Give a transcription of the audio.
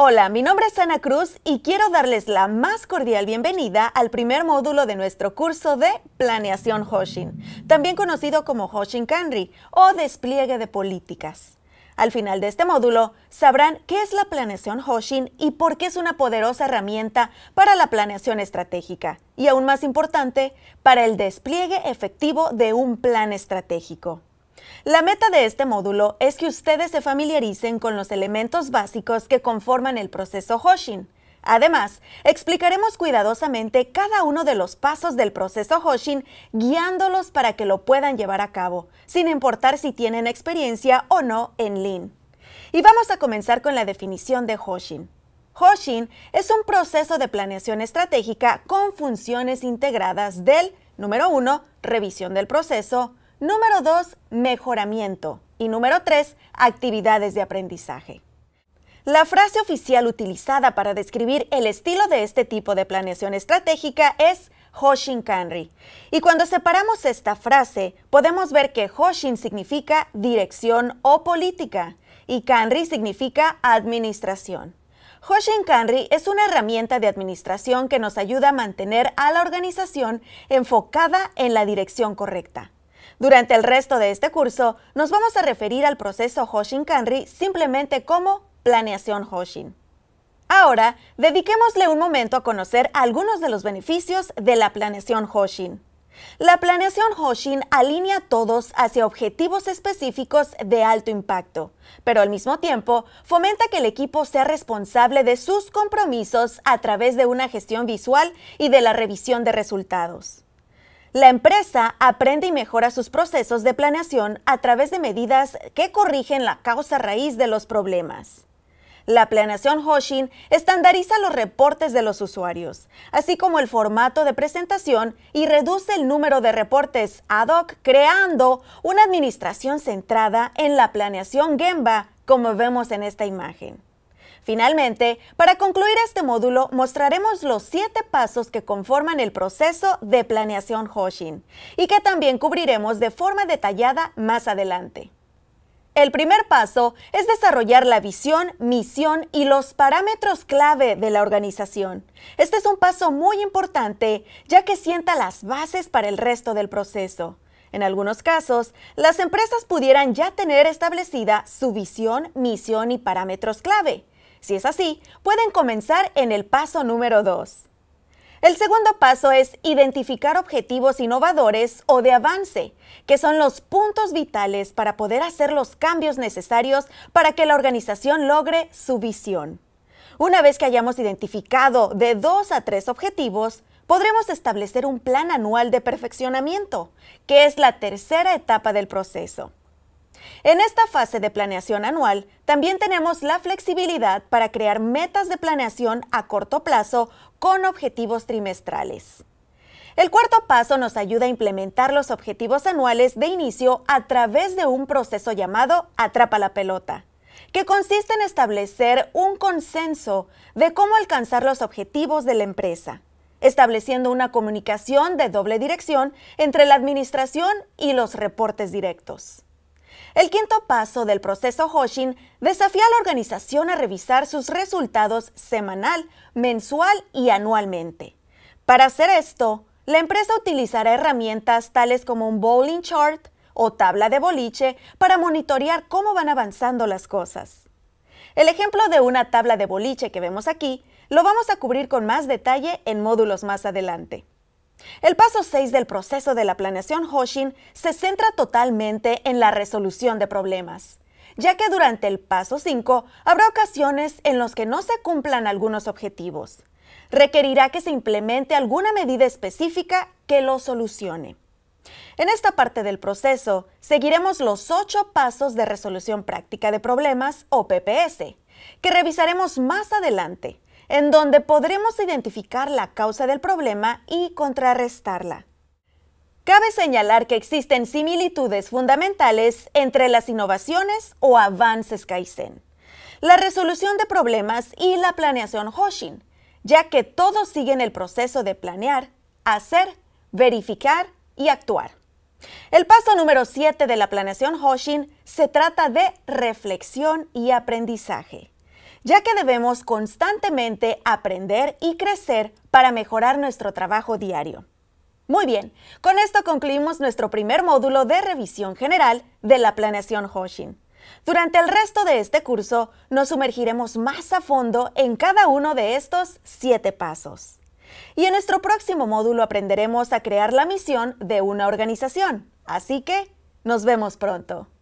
Hola, mi nombre es Ana Cruz y quiero darles la más cordial bienvenida al primer módulo de nuestro curso de Planeación Hoshin, también conocido como Hoshin Kanri o Despliegue de Políticas. Al final de este módulo sabrán qué es la planeación Hoshin y por qué es una poderosa herramienta para la planeación estratégica y aún más importante, para el despliegue efectivo de un plan estratégico. La meta de este módulo es que ustedes se familiaricen con los elementos básicos que conforman el proceso Hoshin. Además, explicaremos cuidadosamente cada uno de los pasos del proceso Hoshin, guiándolos para que lo puedan llevar a cabo, sin importar si tienen experiencia o no en Lean. Y vamos a comenzar con la definición de Hoshin. Hoshin es un proceso de planeación estratégica con funciones integradas del, número 1, revisión del proceso, Número 2, mejoramiento. Y número 3, actividades de aprendizaje. La frase oficial utilizada para describir el estilo de este tipo de planeación estratégica es Hoshin Kanri. Y cuando separamos esta frase, podemos ver que Hoshin significa dirección o política y Kanri significa administración. Hoshin Kanri es una herramienta de administración que nos ayuda a mantener a la organización enfocada en la dirección correcta. Durante el resto de este curso, nos vamos a referir al proceso Hoshin-Kanri simplemente como planeación Hoshin. Ahora, dediquémosle un momento a conocer algunos de los beneficios de la planeación Hoshin. La planeación Hoshin alinea a todos hacia objetivos específicos de alto impacto, pero al mismo tiempo fomenta que el equipo sea responsable de sus compromisos a través de una gestión visual y de la revisión de resultados. La empresa aprende y mejora sus procesos de planeación a través de medidas que corrigen la causa raíz de los problemas. La planeación Hoshin estandariza los reportes de los usuarios, así como el formato de presentación y reduce el número de reportes ad hoc, creando una administración centrada en la planeación Gemba, como vemos en esta imagen. Finalmente, para concluir este módulo, mostraremos los siete pasos que conforman el proceso de planeación Hoshin y que también cubriremos de forma detallada más adelante. El primer paso es desarrollar la visión, misión y los parámetros clave de la organización. Este es un paso muy importante ya que sienta las bases para el resto del proceso. En algunos casos, las empresas pudieran ya tener establecida su visión, misión y parámetros clave. Si es así, pueden comenzar en el paso número 2. El segundo paso es identificar objetivos innovadores o de avance, que son los puntos vitales para poder hacer los cambios necesarios para que la organización logre su visión. Una vez que hayamos identificado de dos a tres objetivos, podremos establecer un plan anual de perfeccionamiento, que es la tercera etapa del proceso. En esta fase de planeación anual, también tenemos la flexibilidad para crear metas de planeación a corto plazo con objetivos trimestrales. El cuarto paso nos ayuda a implementar los objetivos anuales de inicio a través de un proceso llamado Atrapa la pelota, que consiste en establecer un consenso de cómo alcanzar los objetivos de la empresa, estableciendo una comunicación de doble dirección entre la administración y los reportes directos. El quinto paso del proceso hoshing desafía a la organización a revisar sus resultados semanal, mensual y anualmente. Para hacer esto, la empresa utilizará herramientas tales como un bowling chart o tabla de boliche para monitorear cómo van avanzando las cosas. El ejemplo de una tabla de boliche que vemos aquí lo vamos a cubrir con más detalle en módulos más adelante. El paso 6 del proceso de la planeación Hoshin se centra totalmente en la resolución de problemas, ya que durante el paso 5 habrá ocasiones en las que no se cumplan algunos objetivos. Requerirá que se implemente alguna medida específica que lo solucione. En esta parte del proceso, seguiremos los ocho pasos de resolución práctica de problemas o PPS, que revisaremos más adelante, en donde podremos identificar la causa del problema y contrarrestarla. Cabe señalar que existen similitudes fundamentales entre las innovaciones o avances Kaizen, la resolución de problemas y la planeación Hoshin, ya que todos siguen el proceso de planear, hacer, verificar y actuar. El paso número 7 de la planeación Hoshin se trata de reflexión y aprendizaje ya que debemos constantemente aprender y crecer para mejorar nuestro trabajo diario. Muy bien, con esto concluimos nuestro primer módulo de revisión general de la planeación Hoshin. Durante el resto de este curso nos sumergiremos más a fondo en cada uno de estos siete pasos. Y en nuestro próximo módulo aprenderemos a crear la misión de una organización. Así que, nos vemos pronto.